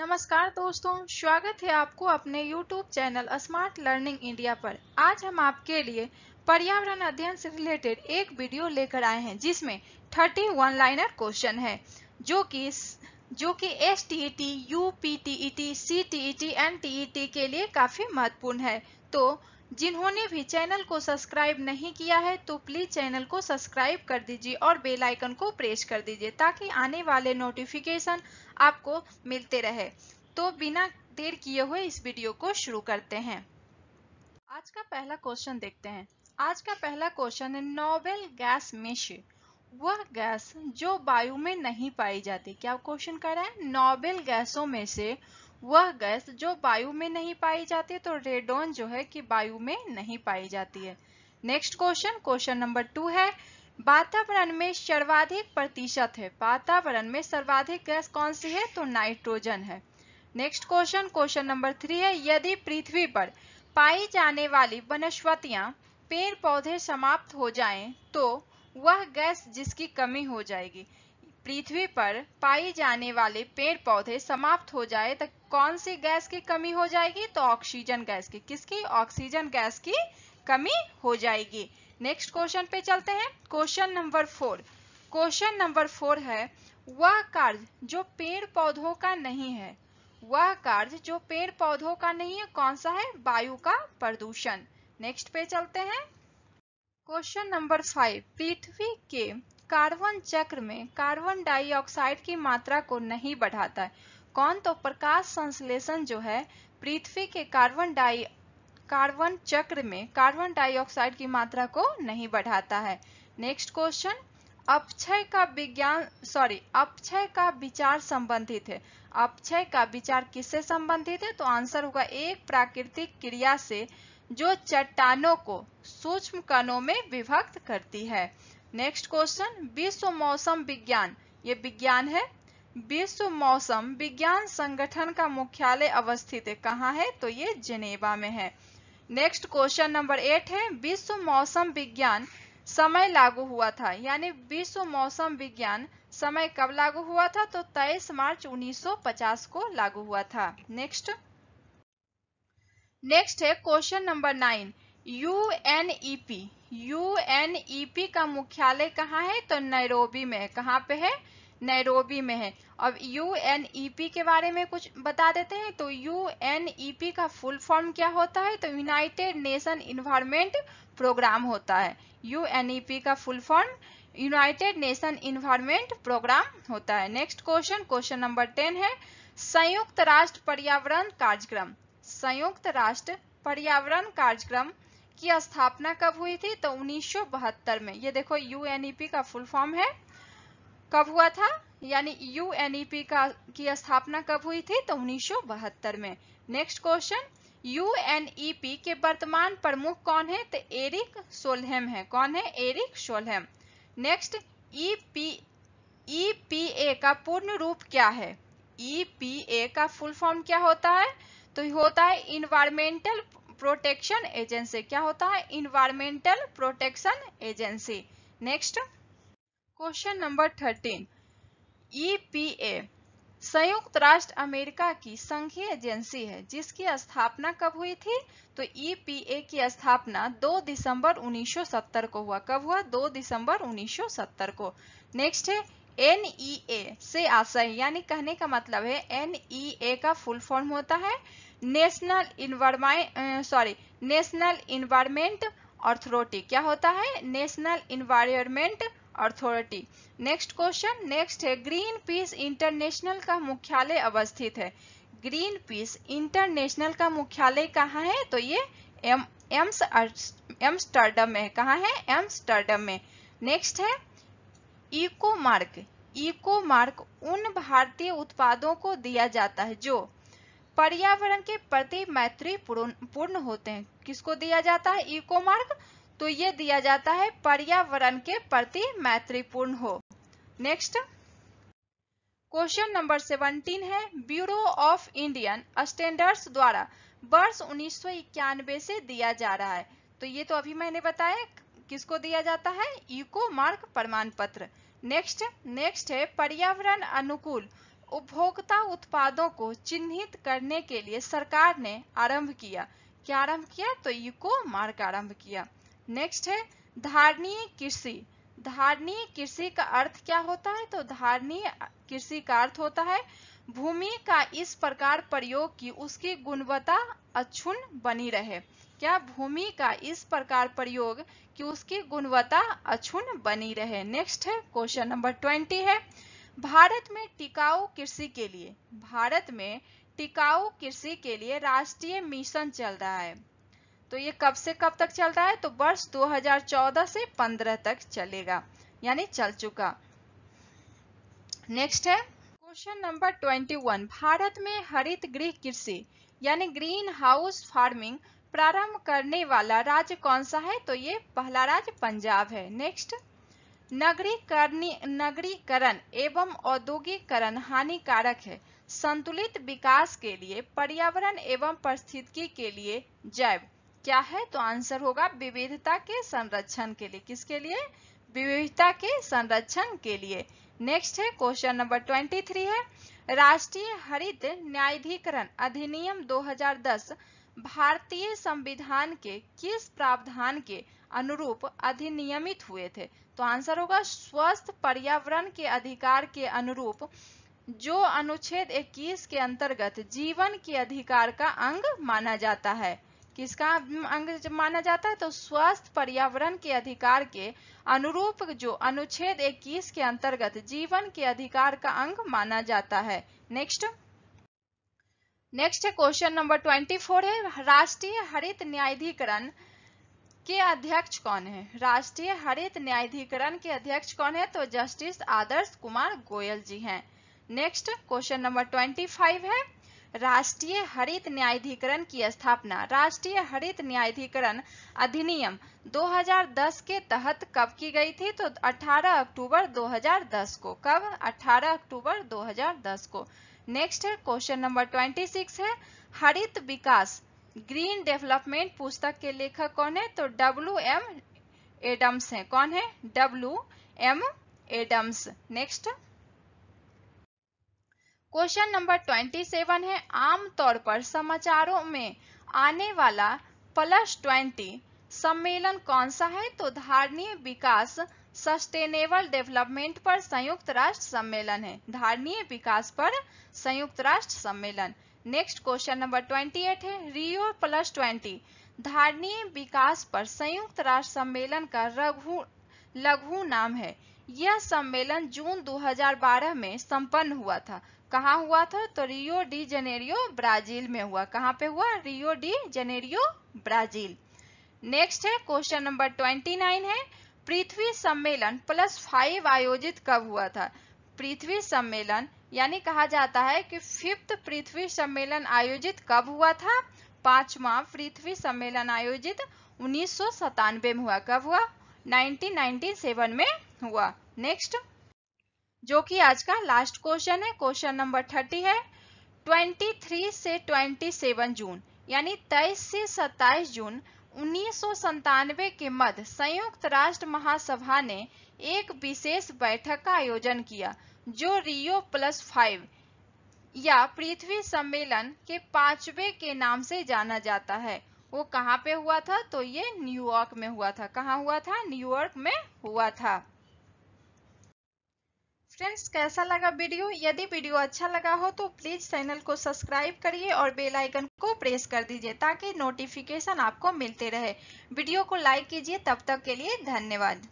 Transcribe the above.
नमस्कार दोस्तों स्वागत है आपको अपने YouTube channel smart learning India पर आज हम आपके लिए पर्यावरण अध्ययन से रिलेटेड एक वीडियो लेकर आए हैं जिसमें 31 लाइनर क्वेश्चन है जो कि जो कि S T E T U P T E T C T E T N T E T के लिए काफ़ी महत्वपूर्ण है तो जिन्होंने भी चैनल को सब्सक्राइब नहीं किया है तो प्लीज़ चैनल को सब्सक्राइब कर दीजिए और बेल आइकन को प्रेस कर दीजिए ताकि आने वाले नोटिफिकेशन आपको मिलते रहे तो बिना देर किए हुए इस वीडियो को शुरू करते हैं आज का पहला क्वेश्चन देखते हैं आज का पहला क्वेश्चन है नोबेल गैस मिश वह गैस जो वायु में नहीं पाई जाती क्या क्वेश्चन कर रहा है नोबेल गैसों में से वह गैस जो वायु में नहीं पाई जाती तो रेडोन जो है कि वायु में नहीं पाई जाती है next question question number two है वातावरण में सर्वाधिक प्रतिशत है वातावरण में सर्वाधिक गैस कौन सी है तो नाइट्रोजन है next question question number three है यदि पृथ्वी पर पाई जाने वाली वनस्पतियां पेड़ पौधे समाप्त हो जाएं तो वह गैस जिसकी कमी हो जाएगी पृथ्वी पर पाई जाने वाले पेड़ पौधे समाप्त हो जाए तो कौन सी गैस की कमी हो जाएगी तो ऑक्सीजन गैस की किसकी ऑक्सीजन गैस की कमी हो जाएगी नेक्स्ट क्वेश्चन पे चलते हैं question number four question number four है वह कार्य जो पेड़ पौधों का नहीं है वह कार्य जो पेड़ पौधों का नहीं है कौन सा है वायु का प्रदूषण नेक्स्ट पे चलते हैं क्वेश्चन नंबर फाइव पृथ्वी के कार्बन चक्र में कार्बन डाइऑक्साइड की मात्रा को नहीं बढ़ाता है कौन तो प्रकाश संश्लेषण जो है पृथ्वी के कार्बन डाई कार्बन चक्र में कार्बन डाइऑक्साइड की मात्रा को नहीं बढ़ाता है नेक्स्ट क्वेश्चन अपक्षय का विज्ञान सॉरी अपक्षय का विचार संबंधित है अपक्षय का विचार किससे संबंधित है तो आंसर होगा एक प्राकृतिक क्रिया से जो चट्टानों को सूक्ष्म कणों में विभक्त करती है नेक्स्ट क्वेश्चन विश्व मौसम विज्ञान ये विज्ञान है विश्व मौसम विज्ञान संगठन का मुख्यालय अवस्थित है कहाँ है तो ये जेनेवा में है नेक्स्ट क्वेश्चन नंबर एट है विश्व मौसम विज्ञान समय लागू हुआ था यानी विश्व मौसम विज्ञान समय कब लागू हुआ था तो 23 मार्च 1950 को लागू हुआ था नेक्स्ट नेक्स्ट है question number nine U U N N E P E P का मुख्यालय कहाँ है तो नैरोबी में कहाँ पे है नैरोबी में है अब यू एन ई पी के बारे में कुछ बता देते हैं तो यू एन ई पी का फुल फॉर्म क्या होता है तो यूनाइटेड नेशन इन्वायरमेंट प्रोग्राम होता है यू एन ई पी का full form United Nation environment programme होता है next question question number ten है संयुक्त राष्ट्र पर्यावरण कार्यक्रम संयुक्त राष्ट्र पर्यावरण कार्यक्रम की स्थापना कब हुई थी तो 1972 में ये देखो यूएनईपी e का फुल फॉर्म है कब हुआ था यानी यूएनईपी e का की स्थापना कब हुई थी तो उन्नीस में नेक्स्ट क्वेश्चन यूएनईपी के वर्तमान प्रमुख कौन है तो एरिक सोलहम है कौन है Erik Solheim next P EPA का पूर्ण रूप क्या है ईपीए e का फुल फॉर्म क्या होता है तो होता है इन्वायरमेंटल प्रोटेक्शन एजेंसी क्या होता है environmental protection agency next question number thirteen EPA e संयुक्त राष्ट्र अमेरिका की संघीय एजेंसी है जिसकी स्थापना कब हुई थी तो ईपीए e की स्थापना 2 दिसंबर 1970 को हुआ कब हुआ 2 दिसंबर 1970 को नेक्स्ट है एनईए e से आशय यानी कहने का मतलब है एनईए का फुल फॉर्म होता है नेशनल इनवाइ सॉरी नेशनल इन्वायरमेंट अथॉरिटी क्या होता है national environment authority next question next है ग्रीन पीस इंटरनेशनल का मुख्यालय अवस्थित है ग्रीन पीस इंटरनेशनल का मुख्यालय कहाँ है तो ये एम एम्स एम्स्टर्डम में कहाँ है एम्स्टर्डम में नेक्स्ट है इको मार्क इको मार्क उन भारतीय उत्पादों को दिया जाता है जो पर्यावरण के प्रति मैत्री पूर्ण होते हैं किसको दिया जाता है इको मार्क तो ये दिया जाता है पर्यावरण के प्रति मैत्रीपूर्ण हो नेक्स्ट क्वेश्चन नंबर 17 है ब्यूरो ऑफ इंडियन स्टैंडर्ड्स द्वारा वर्ष उन्नीस से दिया जा रहा है तो ये तो अभी मैंने बताया किसको दिया जाता है इको मार्क प्रमाण पत्र नेक्स्ट नेक्स्ट है पर्यावरण अनुकूल उपभोक्ता उत्पादों को चिन्हित करने के लिए सरकार ने आरंभ किया क्या आरंभ किया तो इको मार्क आरंभ किया नेक्स्ट है धारणीय कृषि धारणीय कृषि का अर्थ क्या होता है तो धारणीय कृषि का अर्थ होता है भूमि का इस प्रकार प्रयोग की उसकी गुणवत्ता अक्षुण बनी रहे क्या भूमि का इस प्रकार प्रयोग कि उसकी गुणवत्ता अक्षुण बनी रहे नेक्स्ट है क्वेश्चन नंबर ट्वेंटी है भारत में टिकाऊ कृषि के लिए भारत में टिकाऊ कृषि के लिए राष्ट्रीय मिशन चल रहा है तो ये कब से कब तक चल रहा है तो वर्ष 2014 से 15 तक चलेगा यानी चल चुका नेक्स्ट है क्वेश्चन नंबर 21 भारत में हरित गृह कृषि यानी ग्रीन हाउस फार्मिंग प्रारंभ करने वाला राज्य कौन सा है तो ये पहला राज्य पंजाब है नेक्स्ट नगरीकरण एवं औद्योगिकरण हानिकारक है संतुलित विकास के लिए पर्यावरण एवं परिस्थिति के लिए जैव क्या है तो आंसर होगा विविधता के संरक्षण के लिए किसके लिए विविधता के संरक्षण के लिए नेक्स्ट है क्वेश्चन नंबर ट्वेंटी थ्री है राष्ट्रीय हरित न्यायाधिकरण अधिनियम 2010 भारतीय संविधान के किस प्रावधान के अनुरूप अधिनियमित हुए थे तो आंसर होगा स्वस्थ पर्यावरण के अधिकार के अनुरूप जो अनुच्छेद 21 के अंतर्गत जीवन के अधिकार का अंग माना जाता है किसका अंग माना जाता है तो स्वस्थ पर्यावरण के अधिकार के अनुरूप जो अनुच्छेद 21 के अंतर्गत जीवन के अधिकार का अंग माना जाता है नेक्स्ट नेक्स्ट क्वेश्चन नंबर 24 है राष्ट्रीय हरित न्यायाधिकरण के अध्यक्ष कौन है राष्ट्रीय हरित न्यायाधिकरण के अध्यक्ष कौन है तो जस्टिस आदर्श कुमार गोयल जी हैं नेक्स्ट क्वेश्चन नंबर 25 है राष्ट्रीय हरित न्यायाधिकरण की स्थापना राष्ट्रीय हरित न्यायाधिकरण अधिनियम 2010 के तहत कब की गई थी तो 18 अक्टूबर 2010 को कब 18 अक्टूबर 2010 को नेक्स्ट है क्वेश्चन नंबर 26 है हरित विकास ग्रीन डेवलपमेंट पुस्तक के लेखक कौन है तो डब्ल्यू एम एडम्स है कौन है W M Adams next question number 27 है आमतौर पर समाचारों में आने वाला प्लस 20 सम्मेलन कौन सा है तो धारणीय विकास सस्टेनेबल डेवलपमेंट पर संयुक्त राष्ट्र सम्मेलन है धारणीय विकास पर संयुक्त राष्ट्र सम्मेलन नेक्स्ट क्वेश्चन नंबर 28 है रियो प्लस ट्वेंटी धारणीय विकास पर संयुक्त राष्ट्र सम्मेलन का रघु लघु नाम है यह सम्मेलन जून 2012 में संपन्न हुआ था कहाँ हुआ था तो रियो डी जेनेरियो ब्राजील में हुआ कहाँ पे हुआ Rio de Janeiro Brazil next है क्वेश्चन नंबर ट्वेंटी नाइन है पृथ्वी सम्मेलन प्लस फाइव आयोजित कब हुआ था पृथ्वी सम्मेलन यानी कहा जाता है कि फिफ्थ पृथ्वी सम्मेलन आयोजित कब हुआ था पांचवा पृथ्वी सम्मेलन आयोजित उन्नीस में हुआ कब हुआ 1997 में हुआ नेक्स्ट जो कि आज का लास्ट क्वेश्चन है क्वेश्चन नंबर थर्टी है 23 से 27 जून यानी 23 से 27 जून उन्नीस के मध्य संयुक्त राष्ट्र महासभा ने एक विशेष बैठक का आयोजन किया जो रियो प्लस फाइव या पृथ्वी सम्मेलन के पांचवे के नाम से जाना जाता है वो कहाँ पे हुआ था तो ये न्यूयॉर्क में हुआ था कहाँ हुआ था न्यूयॉर्क में हुआ था फ्रेंड्स कैसा लगा वीडियो यदि वीडियो अच्छा लगा हो तो प्लीज़ चैनल को सब्सक्राइब करिए और बेल आइकन को प्रेस कर दीजिए ताकि नोटिफिकेशन आपको मिलते रहे वीडियो को लाइक कीजिए तब तक के लिए धन्यवाद